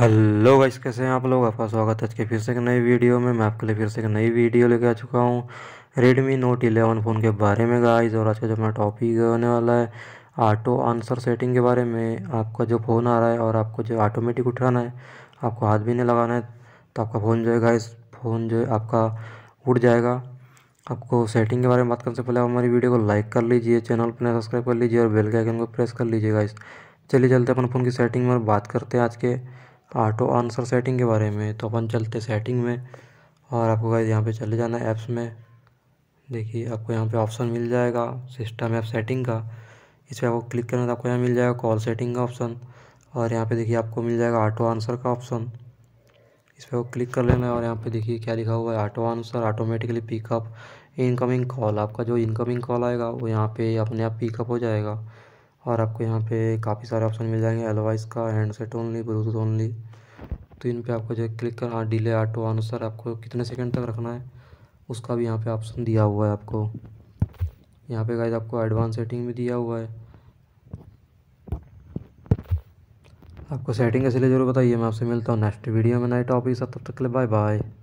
hello guys कैसे हैं आप लोग आपका स्वागत है आज के फिर से एक नई वीडियो में मैं आपके लिए फिर से एक नई वीडियो लेके आ चुका हूँ रेडमी नोट 11 फ़ोन के बारे में गाइस और आज का जो मेरा टॉपिक होने वाला है ऑटो आंसर सेटिंग के बारे में आपका जो फ़ोन आ रहा है और आपको जो ऑटोमेटिक उठाना है आपको हाथ भी नहीं लगाना है तो आपका फ़ोन जो है गाइस फ़ोन जो है आपका उठ जाएगा आपको सेटिंग के बारे में बात करने से पहले हमारी वीडियो को लाइक कर लीजिए चैनल पर सब्सक्राइब कर लीजिए और बेल के आइकन को प्रेस कर लीजिए गाइस चलिए चलते अपन फ़ोन की सेटिंग में बात करते हैं आज के ऑटो आंसर सेटिंग के बारे में तो अपन चलते सेटिंग में और आपको गाइज यहाँ पे चले जाना है ऐप्स में देखिए आपको यहाँ पे ऑप्शन मिल जाएगा सिस्टम ऐप सेटिंग का इस पर आपको क्लिक करना तो आपको यहाँ मिल जाएगा कॉल सेटिंग का ऑप्शन और यहाँ पे देखिए आपको मिल जाएगा ऑटो आंसर का ऑप्शन इस पर क्लिक कर लेना है और यहाँ पे देखिए क्या लिखा हुआ है auto answer automatically pick up incoming call आपका जो इनकमिंग कॉल आएगा वो यहाँ पे अपने आप पिकअप हो जाएगा और आपको यहाँ पे काफ़ी सारे ऑप्शन मिल जाएंगे एलवाइस का हैंडसेट ओनली ब्लूटूथ ओनली तो इन पे आपको जो क्लिक कर हाँ डिले ऑटो अनुसार आपको कितने सेकंड तक रखना है उसका भी यहाँ पे ऑप्शन दिया हुआ है आपको यहाँ पे गाइज आपको एडवांस सेटिंग भी दिया हुआ है आपको सेटिंग कैसे जरूर बताइए मैं आपसे मिलता हूँ नेक्स्ट वीडियो में नए टॉपिक साथ तब तक के लिए बाय बाय